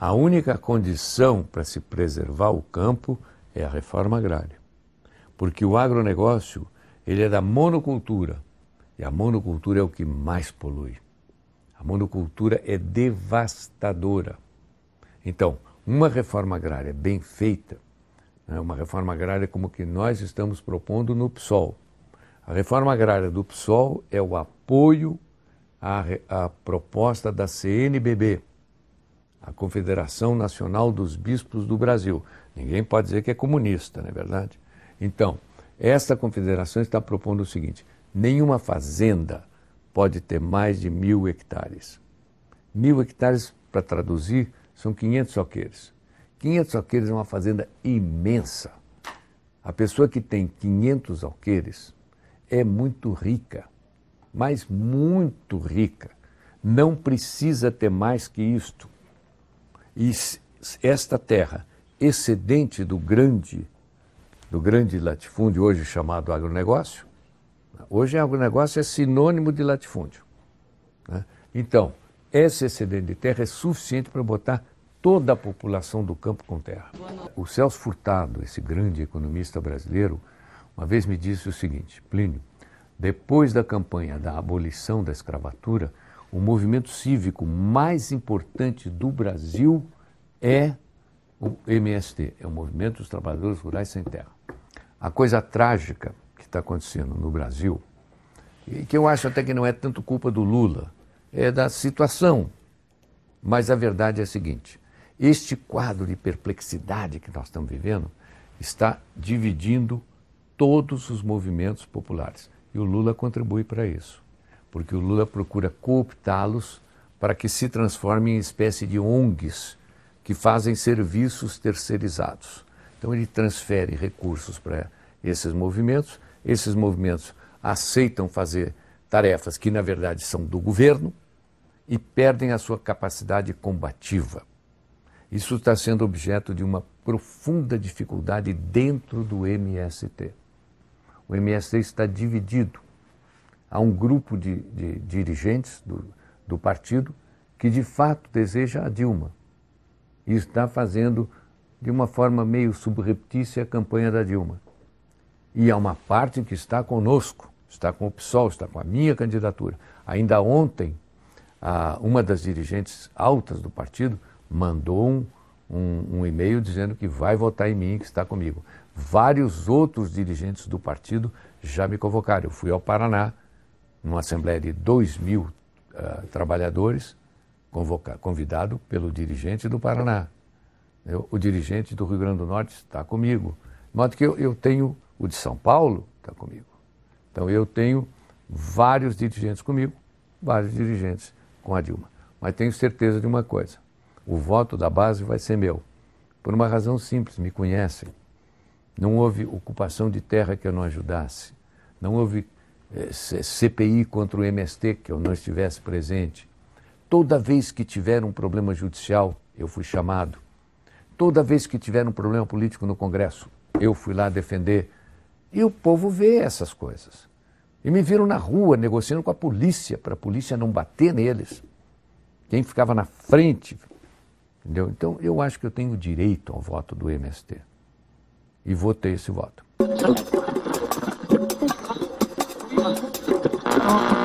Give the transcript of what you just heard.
A única condição para se preservar o campo é a reforma agrária. Porque o agronegócio, ele é da monocultura. E a monocultura é o que mais polui. A monocultura é devastadora. Então, uma reforma agrária bem feita, né, uma reforma agrária como que nós estamos propondo no PSOL. A reforma agrária do PSOL é o apoio à, à proposta da CNBB, a Confederação Nacional dos Bispos do Brasil. Ninguém pode dizer que é comunista, não é verdade? Então, esta confederação está propondo o seguinte: nenhuma fazenda pode ter mais de mil hectares. Mil hectares, para traduzir, são 500 alqueires. 500 alqueires é uma fazenda imensa. A pessoa que tem 500 alqueires é muito rica, mas muito rica. Não precisa ter mais que isto. E esta terra, excedente do grande, do grande latifúndio, hoje chamado agronegócio, hoje agronegócio é sinônimo de latifúndio. Né? Então, esse excedente de terra é suficiente para botar toda a população do campo com terra. O Celso Furtado, esse grande economista brasileiro, uma vez me disse o seguinte: Plínio, depois da campanha da abolição da escravatura, o movimento cívico mais importante do Brasil é o MST, é o Movimento dos Trabalhadores Rurais Sem Terra. A coisa trágica que está acontecendo no Brasil, e que eu acho até que não é tanto culpa do Lula, é da situação. Mas a verdade é a seguinte: este quadro de perplexidade que nós estamos vivendo está dividindo todos os movimentos populares. E o Lula contribui para isso porque o Lula procura cooptá-los para que se transformem em espécie de ONGs que fazem serviços terceirizados. Então ele transfere recursos para esses movimentos, esses movimentos aceitam fazer tarefas que na verdade são do governo e perdem a sua capacidade combativa. Isso está sendo objeto de uma profunda dificuldade dentro do MST. O MST está dividido há um grupo de, de dirigentes do, do partido que de fato deseja a Dilma e está fazendo de uma forma meio subreptícia a campanha da Dilma. E há uma parte que está conosco, está com o PSOL, está com a minha candidatura. Ainda ontem, uma das dirigentes altas do partido mandou um, um, um e-mail dizendo que vai votar em mim, que está comigo. Vários outros dirigentes do partido já me convocaram. Eu fui ao Paraná numa assembleia de 2 mil uh, trabalhadores, convidado pelo dirigente do Paraná. Eu, o dirigente do Rio Grande do Norte está comigo. De modo que eu, eu tenho, o de São Paulo está comigo. Então eu tenho vários dirigentes comigo, vários dirigentes com a Dilma. Mas tenho certeza de uma coisa: o voto da base vai ser meu. Por uma razão simples, me conhecem. Não houve ocupação de terra que eu não ajudasse. Não houve é, CPI contra o MST, que eu não estivesse presente. Toda vez que tiver um problema judicial, eu fui chamado. Toda vez que tiver um problema político no Congresso, eu fui lá defender. E o povo vê essas coisas. E me viram na rua negociando com a polícia, para a polícia não bater neles. Quem ficava na frente. Entendeu? Então eu acho que eu tenho direito ao voto do MST. E votei esse voto. oh, oh.